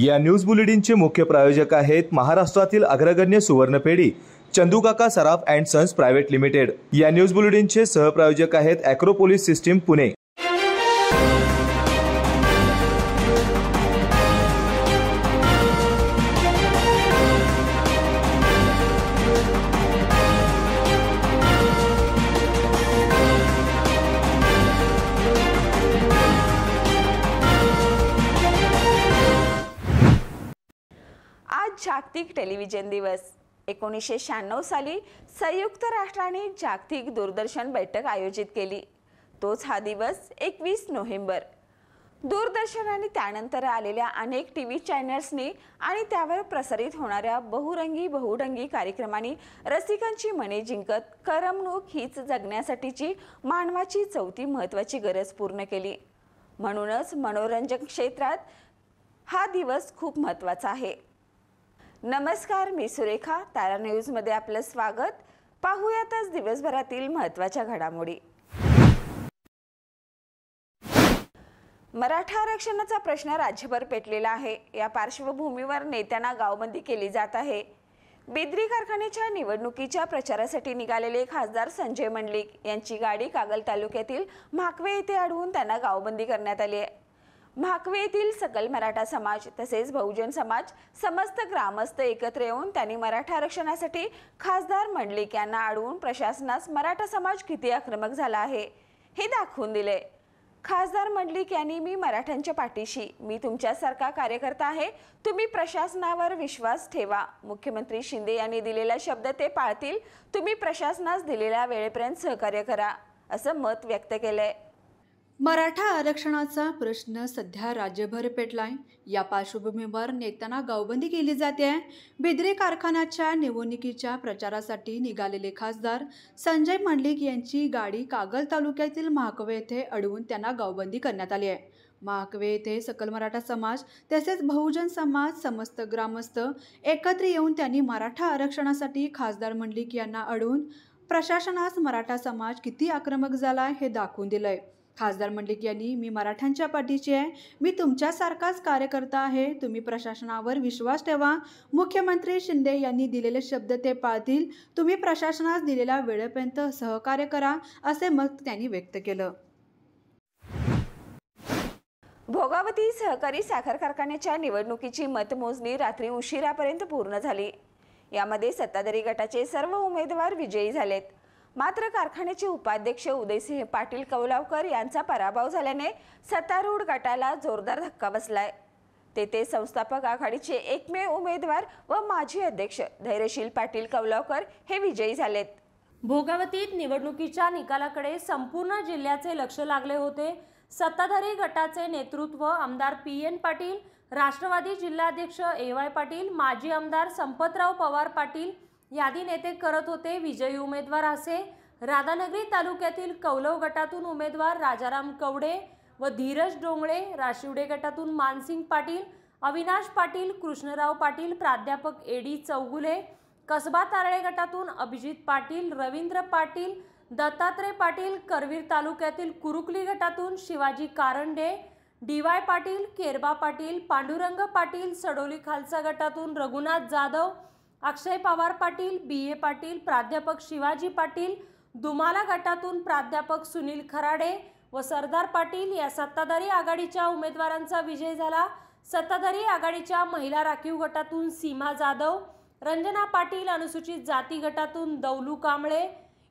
या न्यूज बुलेटिनचे मुख्य प्रायोजक आहेत महाराष्ट्रातील अग्रगण्य सुवर्णपेढी Chandukaka Saraf and sons private limited या न्यूज बुलेटिनचे सहप्रायोजक आहेत अॅक्रोपोलिस सिस्टीम पुणे जागतिक टेलिव्हिजन दिवस एकोणीसशे शहाण्णव साली संयुक्त राष्ट्राने जागतिक दूरदर्शन बैठक आयोजित केली तोच हा दिवस एकवीस नोव्हेंबर दूरदर्शन आणि त्यानंतर आलेल्या अनेक टी व्ही चॅनल्सनी आणि त्यावर प्रसारित होणाऱ्या बहुरंगी बहुढंगी कार्यक्रमांनी रसिकांची मने जिंकत करमणूक हीच जगण्यासाठीची मानवाची चौथी महत्त्वाची गरज पूर्ण केली म्हणूनच मनोरंजन क्षेत्रात हा दिवस खूप महत्त्वाचा आहे नमस्कार मी सुरेखा तारा न्यूज मध्ये आपलं स्वागत पाहूयातच दिवसभरातील महत्वाच्या घडामोडी मराठा आरक्षणाचा प्रश्न राज्यभर पेटलेला आहे या पार्श्वभूमीवर नेत्यांना गावबंदी केली जात आहे बिद्री कारखान्याच्या निवडणुकीच्या प्रचारासाठी निघालेले खासदार संजय मंडलिक यांची गाडी कागल तालुक्यातील म्हाकवे येथे अडवून त्यांना गावबंदी करण्यात आली आहे भाकवे सकल मराठा समाज तसेच बहुजन समाज समस्त ग्रामस्थ एकत्र येऊन त्यांनी मराठा आरक्षणासाठी खासदार मंडलिक यांना अडवून प्रशासनास मराठा समाज किती आक्रमक झाला आहे हे दाखवून दिले खासदार मंडलिक यांनी मी मराठ्यांच्या पाठीशी मी तुमच्यासारखा कार्यकर्ता आहे तुम्ही प्रशासनावर विश्वास ठेवा मुख्यमंत्री शिंदे यांनी दिलेला शब्द ते पाळतील तुम्ही प्रशासनास दिलेल्या वेळेपर्यंत सहकार्य करा असं मत व्यक्त केलंय मराठा आरक्षणाचा प्रश्न सध्या राज्यभर पेटलाय या पार्श्वभूमीवर नेत्यांना गावबंदी केली जाते बिद्रे कारखान्याच्या निवडणुकीच्या प्रचारासाठी निघालेले खासदार संजय मंडलिक यांची गाडी कागल तालुक्यातील महाकवे येथे अडवून त्यांना गावबंदी करण्यात आली आहे महाकवे येथे सकल मराठा समाज तसेच बहुजन समाज समस्त ग्रामस्थ एकत्र येऊन त्यांनी मराठा आरक्षणासाठी खासदार मंडलिक यांना अडवून प्रशासनास मराठा समाज किती आक्रमक झाला हे दाखवून दिलंय खासदार मंडलिक यांनी मी मराठ्यांच्या पाठीची आहे मी तुमच्यासारखाच कार्यकर्ता आहे तुम्ही प्रशासनावर विश्वास ठेवा मुख्यमंत्री शिंदे यांनी दिलेले शब्द ते पाळतील तुम्ही प्रशासनास दिलेल्या वेळेपर्यंत सहकार्य करा असे मत त्यांनी व्यक्त केलं भोगावती सहकारी साखर कारखान्याच्या निवडणुकीची मतमोजणी रात्री उशिरापर्यंत पूर्ण झाली यामध्ये सत्ताधारी गटाचे सर्व उमेदवार विजयी झालेत मात्र कारखान्याचे उपाध्यक्ष उदयसिंह पाटील कौलावकर यांचा पराभव झाल्याने सत्तारूढ गटाला जोरदार धक्का बसलाय तेथे संस्थापक आघाडीचे एकमेव उमेदवार व माजी अध्यक्ष धैर्यशील पाटील कौलावकर हे विजयी झालेत भोगावतीत निवडणुकीच्या निकालाकडे संपूर्ण जिल्ह्याचे लक्ष लागले होते सत्ताधारी गटाचे नेतृत्व आमदार पी एन पाटील राष्ट्रवादी जिल्हाध्यक्ष ए वाय पाटील माजी आमदार संपतराव पवार पाटील यादी नेते करत होते विजयी उमेदवार असे राधानगरी तालुक्यातील कौलव गटातून उमेदवार राजाराम कवडे व धीरज डोंगळे राशिवडे गटातून मानसिंग पाटील अविनाश पाटील कृष्णराव पाटील प्राध्यापक ए डी चौगुले कसबा तारळे गटातून अभिजित पाटील रवींद्र पाटील दत्तात्रय पाटील करवीर तालुक्यातील कुरुकली गटातून शिवाजी कारंडे डी वाय पाटील केरबा पाटील पांडुरंग पाटील सडोली खालसा गटातून रघुनाथ जाधव अक्षय पवार पाटील बी ए पाटील प्राध्यापक शिवाजी पाटील दुमाला गटातून प्राध्यापक सुनील खराडे व सरदार पाटील या सत्ताधारी आघाडीच्या उमेदवारांचा विजय झाला सत्ताधारी आघाडीच्या महिला राखीव गटातून सीमा जाधव रंजना पाटील अनुसूचित जाती गटातून दौलू कांबळे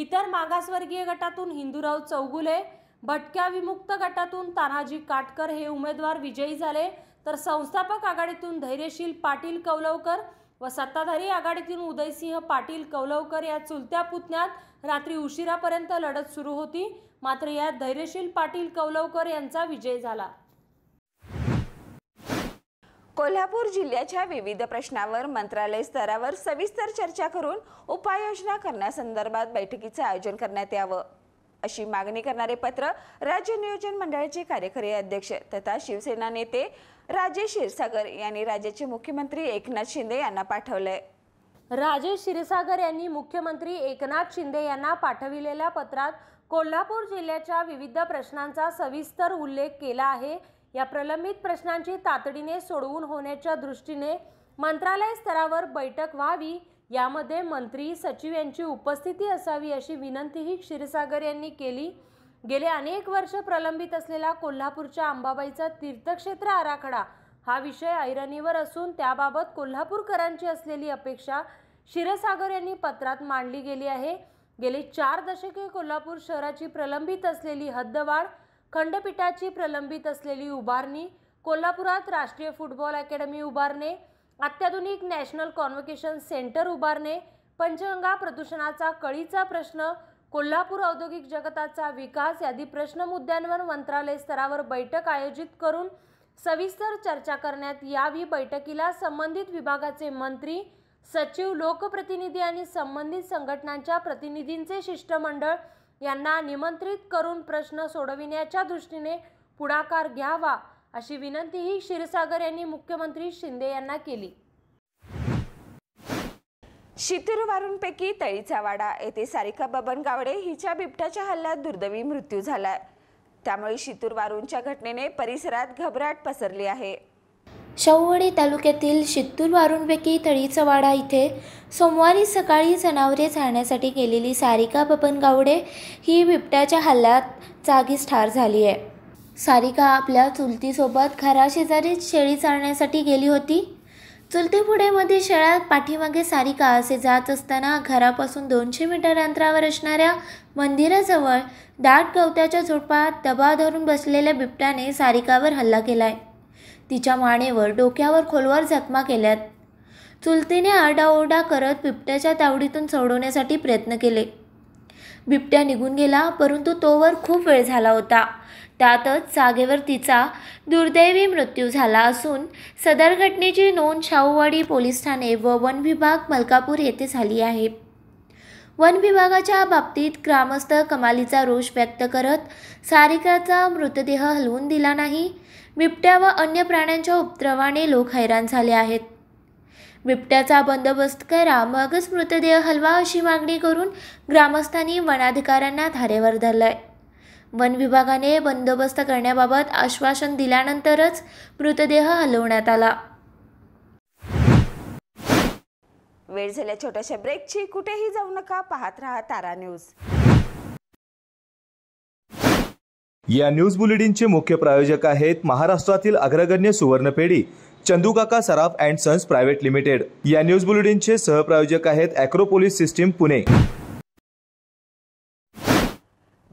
इतर मागासवर्गीय गटातून हिंदूराव चौगुले भटक्या विमुक्त गटातून तानाजी काटकर हे उमेदवार विजयी झाले तर संस्थापक आघाडीतून धैर्यशील पाटील कौलवकर व सत्ताधारी आघाडीतून उदयसिंह पाटील कौलवकर या चुलत्या पुतण्यात रात्री उशिरापर्यंत लढत सुरू होती मात्र या धैर्यशील पाटील कौलवकर यांचा विजय झाला कोल्हापूर जिल्ह्याच्या विविध प्रश्नावर मंत्रालय स्तरावर सविस्तर चर्चा करून उपाययोजना करण्यासंदर्भात बैठकीचं आयोजन करण्यात यावं अशी मागणी करणारे पत्र राज्य नियोजन मंडळाचे कार्यकारी अध्यक्ष तथा शिवसेना नेते राजे क्षीरसागर यांनी राज्याचे मुख्यमंत्री एकनाथ शिंदे यांना पाठवलंय राजे क्षीरसागर यांनी मुख्यमंत्री एकनाथ शिंदे यांना पाठविलेल्या पत्रात कोल्हापूर जिल्ह्याच्या विविध प्रश्नांचा सविस्तर उल्लेख केला आहे या प्रलंबित प्रश्नांची तातडीने सोडवून होण्याच्या दृष्टीने मंत्रालय स्तरावर बैठक व्हावी यामध्ये मंत्री सचिव यांची उपस्थिती असावी अशी विनंतीही क्षीरसागर यांनी केली गेले अनेक वर्ष प्रलंबित असलेला कोल्हापूरच्या अंबाबाईचा तीर्थक्षेत्र आराखडा हा विषय ऐरणीवर असून त्याबाबत कोल्हापूरकरांची असलेली अपेक्षा क्षीरसागर यांनी पत्रात मांडली गेली आहे गेले चार दशके कोल्हापूर शहराची प्रलंबित असलेली हद्दवाढ खंडपीठाची प्रलंबित असलेली उभारणी कोल्हापुरात राष्ट्रीय फुटबॉल अकॅडमी उभारणे अत्याधुनिक नॅशनल कॉन्व्होकेशन सेंटर उभारणे पंचगंगा प्रदूषणाचा कळीचा प्रश्न कोल्हापूर औद्योगिक जगताचा विकास यादी प्रश्न मुद्द्यांवर मंत्रालय स्तरावर बैठक आयोजित करून सविस्तर चर्चा करण्यात यावी बैठकीला संबंधित विभागाचे मंत्री सचिव लोकप्रतिनिधी आणि संबंधित संघटनांच्या प्रतिनिधींचे शिष्टमंडळ यांना निमंत्रित करून प्रश्न सोडविण्याच्या दृष्टीने पुढाकार घ्यावा अशी विनंतीही क्षीरसागर यांनी मुख्यमंत्री शिंदे यांना केली शितूरवारूंपैकी तळीचा वाडा येथे सारिका बबन गावडे हिच्या बिबट्याच्या हल्ल्यात दुर्दैवी मृत्यू झाला त्यामुळे शितूर वारूंच्या घटनेने परिसरात घबराट पसरली आहे शाहूवाडी तालुक्यातील शित्तूर तळीचा वाडा इथे सोमवारी सकाळी जनावरे चाळण्यासाठी गेलेली सारिका बबन गावडे ही बिबट्याच्या हल्ल्यात जागीच ठार झाली आहे सारिका आपल्या चुलतीसोबत घराशेजारीच शेळी चाळण्यासाठी गेली होती चुलतीपुढेमध्ये पुढेमध्ये पाठीमागे सारिका असे जात असताना घरापासून दोनशे मीटर अंतरावर असणाऱ्या मंदिराजवळ दाट गवत्याच्या झोपात दबा धरून बसलेल्या बिबट्याने सारिकावर हल्ला केलाय तिच्या मानेवर डोक्यावर खोलवर जखमा केल्यात चुलतीने आरडाओरडा करत बिबट्याच्या तावडीतून सोडवण्यासाठी प्रयत्न केले बिबट्या निघून गेला परंतु तोवर खूप वेळ झाला होता त्यातच जागेवर तिचा दुर्दैवी मृत्यू झाला असून सदर घटनेची नोंद शाहूवाडी पोलीस ठाणे व वन विभाग मलकापूर येथे झाली आहे वन विभागाच्या बाबतीत ग्रामस्थ कमालीचा रोष व्यक्त करत सारिकाचा मृतदेह हलवून दिला नाही बिबट्या व अन्य प्राण्यांच्या उपद्रवाने लोक हैराण झाले आहेत बिबट्याचा बंदोबस्त करा मगच मृतदेह हलवा अशी मागणी करून ग्रामस्थांनी वनाधिकाऱ्यांना धारेवर धरलं वन विभागाने बंदोबस्त करण्याबाबत आश्वासन दिल्यानंतरच मृतदेह हलवण्यात आला वेळ झाल्या छोट्याशा ब्रेकची कुठेही जाऊ नका पाहत राहा तारा न्यूज या न्यूज बुलेटिनचे मुख्य प्रायोजक आहेत महाराष्ट्रातील अग्रगण्य सुवर्णपेढी Chandukaka Saraf and sons private limited या न्यूज बुलेटिनचे सहप्रायोजक आहेत अॅक्रोपोलिस सिस्टीम पुणे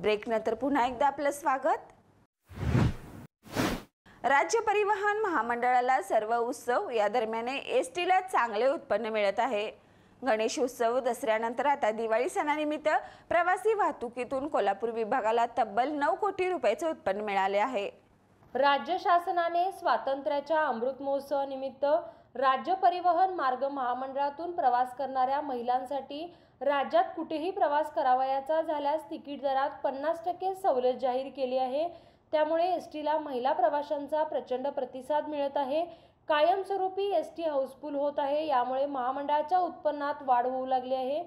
ब्रेकनंतर पुन्हा एकदा आपलं स्वागत राज्य परिवहन महामंडळाला सर्व उत्सव या दरम्यान एस टीला चांगले उत्पन्न मिळत आहे गणेश उत्सव दसऱ्यानंतर आता दिवाळी सणानिमित्त प्रवासी वाहतुकीतून कोल्हापूर विभागाला तब्बल नऊ कोटी रुपयाचे उत्पन्न मिळाले आहे राज्य शासनाने स्वातंत्र्याच्या अमृत महोत्सवानिमित्त राज्य परिवहन मार्ग महामंडळातून प्रवास करणाऱ्या महिलांसाठी राज्यात कुठेही प्रवास करावयाचा झाल्यास तिकीट दरात पन्नास टक्के सवलत जाहीर केली आहे त्यामुळे एस टीला महिला प्रवाशांचा प्रचंड प्रतिसाद मिळत आहे कायमस्वरूपी एस टी हाऊसफुल होत आहे यामुळे महामंडळाच्या उत्पन्नात वाढ होऊ लागली आहे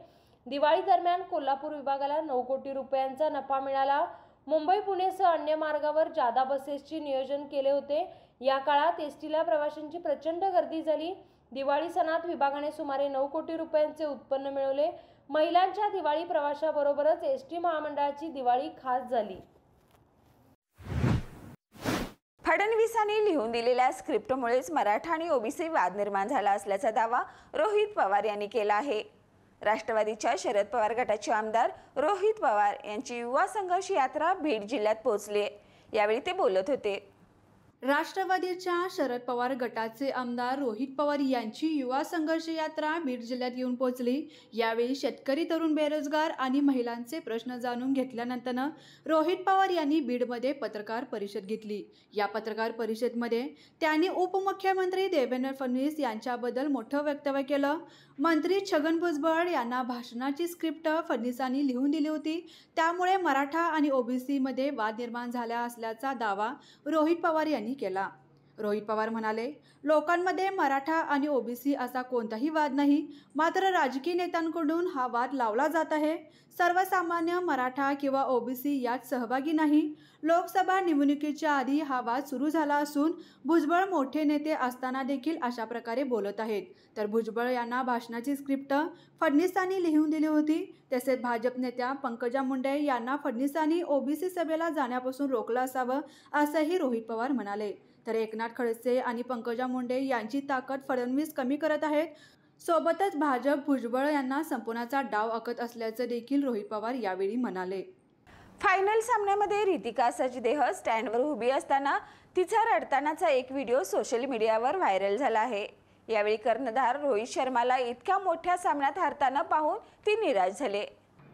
दिवाळी दरम्यान कोल्हापूर विभागाला नऊ कोटी रुपयांचा नफा मिळाला मुंबई पुणेसह अन्य मार्गावर जादा बसेसचे नियोजन केले होते या काळात एस टीला प्रवाशांची प्रचंड गर्दी झाली दिवाळी सणात विभागाने सुमारे नऊ कोटी रुपयांचे उत्पन्न मिळवले महिलांच्या दिवाळी प्रवाशाबरोबरच एस टी महामंडळाची दिवाळी खास झाली फडणवीसांनी लिहून दिलेल्या स्क्रिप्टमुळेच मराठा आणि ओबीसी वाद निर्माण झाला असल्याचा दावा रोहित पवार यांनी केला आहे राष्ट्रवादीच्या शरद पवार गटाचे आमदार रोहित पवार यांची युवा संघर्ष यात्रा भीड जिल्ह्यात पोहोचली यावेळी ते बोलत होते राष्ट्रवादीच्या शरद पवार गटाचे आमदार रोहित पवार यांची युवा संघर्ष यात्रा बीड जिल्ह्यात येऊन पोहोचली यावेळी शेतकरी तरुण बेरोजगार आणि महिलांचे प्रश्न जाणून घेतल्यानंतर रोहित पवार यांनी बीडमध्ये पत्रकार परिषद घेतली या पत्रकार परिषदमध्ये त्यांनी उपमुख्यमंत्री देवेंद्र फडणवीस यांच्याबद्दल मोठं वक्तव्य केलं मंत्री छगन भुजबळ यांना भाषणाची स्क्रिप्ट फडणवीसांनी लिहून दिली होती त्यामुळे मराठा आणि ओबीसीमध्ये वाद निर्माण झाला असल्याचा दावा रोहित पवार यांनी केला रोहित पवार म्हणाले लोकांमध्ये मराठा आणि ओबीसी असा कोणताही वाद नाही मात्र राजकीय नेत्यांकडून हा वाद लावला जात आहे सर्वसामान्य मराठा किंवा ओबीसी यात सहभागी नाही लोकसभा निवडणुकीच्या आधी हा वाद सुरू झाला असून भुजबळ मोठे नेते असताना देखील अशा प्रकारे बोलत आहेत तर भुजबळ यांना भाषणाची स्क्रिप्ट फडणवीसांनी लिहून दिली होती तसेच भाजप नेत्या पंकजा मुंडे यांना फडणवीसांनी ओबीसी सभेला जाण्यापासून रोखलं असावं असंही रोहित पवार म्हणाले तर एकनाथ खडसे आणि पंकजा मुंडे यांची ताकद फडणवीस कमी करत आहेत सोबतच भाजप भुजबळ यांना संपूर्णाचा डाव आखत असल्याचं देखील रोहित पवार यावेळी म्हणाले फायनल सामन्यामध्ये रितिका सचदेह स्टँडवर उभी असताना तिचा रडतानाचा एक व्हिडिओ सोशल मीडियावर व्हायरल झाला आहे यावेळी कर्णधार रोहित शर्माला इतक्या मोठ्या सामन्यात हरताना पाहून ती निराश झाले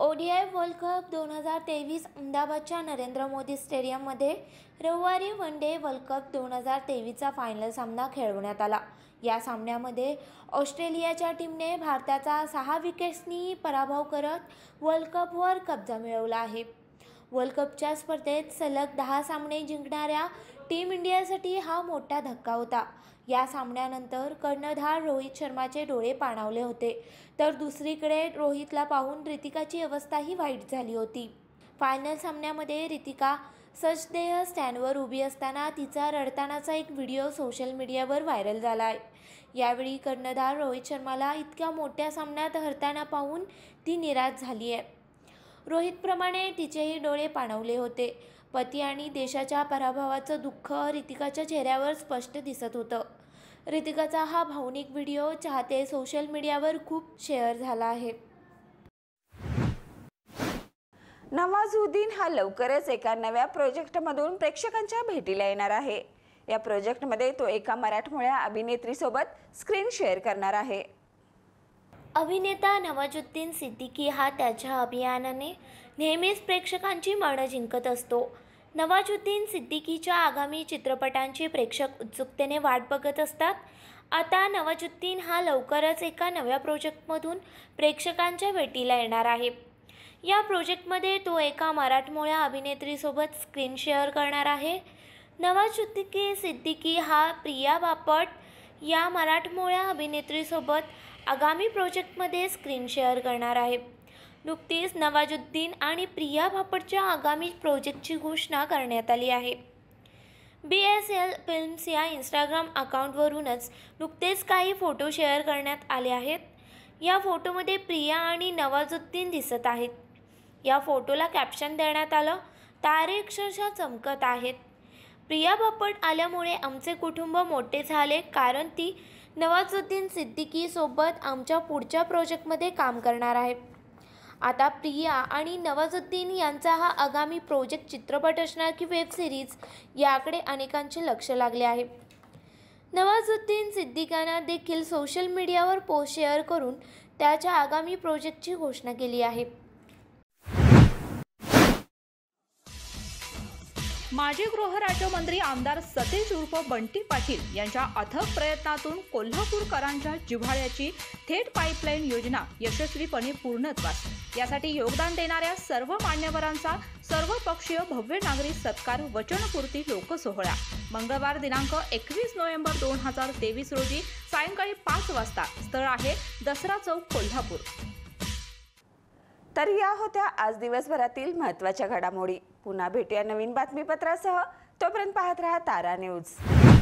ओडीआय वर्ल्ड कप दोन हजार तेवीस अहमदाबादच्या नरेंद्र मोदी स्टेडियममध्ये रविवारी वन डे वर्ल्ड कप दोन हजार तेवीसचा फायनल सामना खेळवण्यात आला या सामन्यामध्ये ऑस्ट्रेलियाच्या टीमने भारताचा सहा विकेट्सनी पराभव करत वर्ल्ड कपवर कब्जा मिळवला आहे वर्ल्ड कपच्या स्पर्धेत सलग दहा सामने जिंकणाऱ्या टीम इंडियासाठी हा मोठा धक्का होता या सामन्यानंतर कर्णधार रोहित शर्माचे डोळे पाणावले होते तर दुसरीकडे रोहितला पाहून रितिकाची अवस्थाही वाईट झाली होती फायनल सामन्यामध्ये रितिका सचदेह स्टँडवर उभी असताना तिचा रडतानाचा एक व्हिडिओ सोशल मीडियावर व्हायरल झाला आहे यावेळी कर्णधार रोहित शर्माला इतक्या मोठ्या सामन्यात हरताना पाहून ती निराश झाली आहे रोहितप्रमाणे तिचेही डोळे पाणवले होते पती आणि देशाच्या पराभवाचं दुःख रितिकाच्या चेहऱ्यावर स्पष्ट दिसत होतं रितिकाचा हा भावनिक व्हिडिओ चाहते सोशल मीडियावर खूप शेअर झाला आहे नवाजुद्दीन हा लवकरच एका नव्या प्रोजेक्टमधून प्रेक्षकांच्या भेटीला येणार आहे या प्रोजेक्टमध्ये तो एका मराठमोळ्या अभिनेत्रीसोबत स्क्रीन शेअर करणार आहे अभिनेता नवाजुद्दीन सिद्दीकी हा त्याच्या अभियानाने नेहमीच प्रेक्षकांची मनं जिंकत असतो नवाजुद्दीन सिद्दीकीच्या आगामी चित्रपटांची प्रेक्षक उत्सुकतेने वाट बघत असतात आता नवाजुद्दीन हा लवकरच एका नव्या प्रोजेक्टमधून प्रेक्षकांच्या भेटीला येणार आहे या प्रोजेक्टमध्ये तो एका मराठमोळ्या अभिनेत्रीसोबत स्क्रीन शेअर करणार आहे नवाजुद्दीकी सिद्दीकी हा प्रिया बापट या मराठमोळ्या अभिनेत्रीसोबत आगामी प्रोजेक्टमध्ये स्क्रीन शेअर करणार आहे नुकतीच नवाजुद्दीन आणि प्रिया भापटच्या आगामी प्रोजेक्टची घोषणा करण्यात आली आहे बी एस एल फिल्म्स या इंस्टाग्राम अकाउंटवरूनच नुकतेच काही फोटो शेअर करण्यात आले आहेत या फोटोमध्ये प्रिया आणि नवाजुद्दीन दिसत आहेत या फोटोला कॅप्शन देण्यात आलं तारे अक्षरशः चमकत आहेत प्रिया बापट आल्यामुळे आमचे कुटुंब मोठे झाले कारण ती नवाजुद्दीन सिद्दीकीसोबत आमच्या पुढच्या प्रोजेक्टमध्ये काम करणार आहे आता प्रिया आणि नवाजुद्दीन यांचा हा आगामी प्रोजेक्ट चित्रपट असणार की वेब सिरीज याकडे अनेकांचे लक्ष लागले आहे नवाजुद्दीन सिद्दीकानं देखील सोशल मीडियावर पोस्ट शेअर करून त्याच्या आगामी प्रोजेक्टची घोषणा केली आहे माजी गृहराज्यमंत्री आमदार सतीश उर्फ बंटी पाटील यांच्या अथक प्रयत्नातून कोल्हापूरकरांच्या जिव्हाळ्याची थेट पाईपलाईन योजना यशस्वीपणे पूर्णत्वास यासाठी योगदान देणाऱ्या सर्व मान्यवरांचा सर्वपक्षीय भव्य नागरी सत्कार वचनपूर्ती लोकसोहळा मंगळवार दिनांक एकवीस नोव्हेंबर दोन हजार तेवीस रोजी सायंकाळी पाच वाजता स्थळ आहे दसरा चौक कोल्हापूर तर या होत्या आज दिवसभरातील महत्त्वाच्या घडामोडी पुन्हा भेटूया नवीन बातमीपत्रासह तोपर्यंत पाहत राहा तारा न्यूज